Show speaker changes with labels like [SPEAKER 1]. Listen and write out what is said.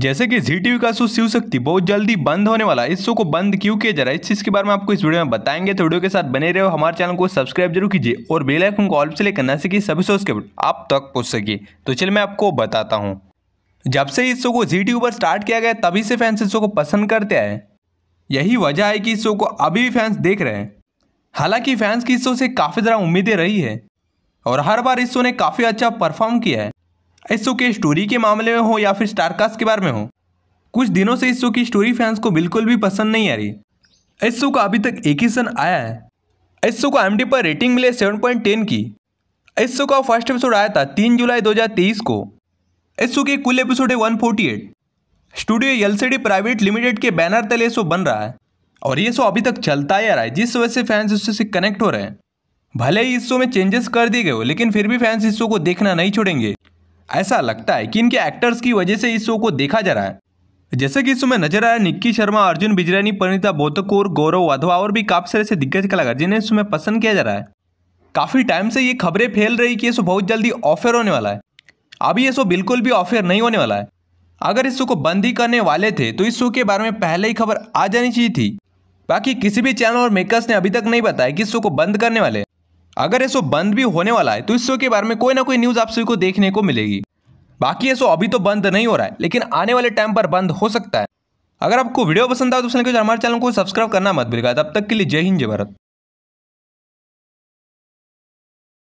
[SPEAKER 1] जैसे कि Zee TV का शो शिव शक्ति बहुत जल्दी बंद होने वाला है इस शो को बंद क्यों किया जा रहा है इस चीज़ के बारे में आपको इस वीडियो में बताएंगे तो वीडियो के साथ बने रहे हो हमारे चैनल को सब्सक्राइब जरूर कीजिए और बेल आइकन को ऑल लेकर ना सके सभी शोज के आप तक पहुंच सके तो चलिए मैं आपको बताता हूँ जब से इस शो को जी टीवी पर स्टार्ट किया गया तभी से फैंस इस शो को पसंद करते आए यही वजह है कि इस शो को अभी भी फैंस देख रहे हैं हालांकि फैंस की इस शो से काफ़ी ज़्यादा उम्मीदें रही है और हर बार इस शो ने काफ़ी अच्छा परफॉर्म किया है इस शो के स्टोरी के मामले में हो या फिर स्टारकास्ट के बारे में हो कुछ दिनों से इस शो की स्टोरी फैंस को बिल्कुल भी पसंद नहीं आ रही इस शो का अभी तक एक ही सन आया है इस शो को एम पर रेटिंग मिले सेवन पॉइंट टेन की इस शो का फर्स्ट एपिसोड आया था तीन जुलाई दो हजार तेईस को इस शो के कुल एपिसोड है one forty eight studio L private limited के बैनर तले शो बन रहा है और ये शो अभी तक चलता ही आ रहा है जिस वजह से फैंस इससे कनेक्ट हो रहे हैं भले ही इस शो में चेंजेस कर दिए गए हो लेकिन फिर भी फैंस इस शो को देखना नहीं छोड़ेंगे ऐसा लगता है कि इनके एक्टर्स की वजह से इस शो को देखा जा रहा है जैसे कि इसमें नजर आया निक्की शर्मा अर्जुन बिजरानी परिणीता बोतकोर गौरव वाधवा और भी काफी सारे से दिग्गज कलाकार जिन्हें इसमें पसंद किया जा रहा है काफ़ी टाइम से ये खबरें फैल रही कि ये शो बहुत जल्दी ऑफेयर होने वाला है अभी ये शो बिल्कुल भी ऑफेयर नहीं होने वाला है अगर इस शो को बंद ही करने वाले थे तो इस शो के बारे में पहले ही खबर आ जानी चाहिए थी बाकी किसी भी चैनल और मेकर्स ने अभी तक नहीं बताया कि इस शो को बंद करने वाले अगर ये शो बंद भी होने वाला है तो इस शो के बारे में कोई ना कोई न्यूज़ आप सभी को देखने को मिलेगी बाकी ये शो अभी तो बंद नहीं हो रहा है लेकिन आने वाले टाइम पर बंद हो सकता है अगर आपको वीडियो पसंद आए तो हमारे चैनल को सब्सक्राइब करना मत भूलिएगा तब तक के लिए जय हिंद जय भारत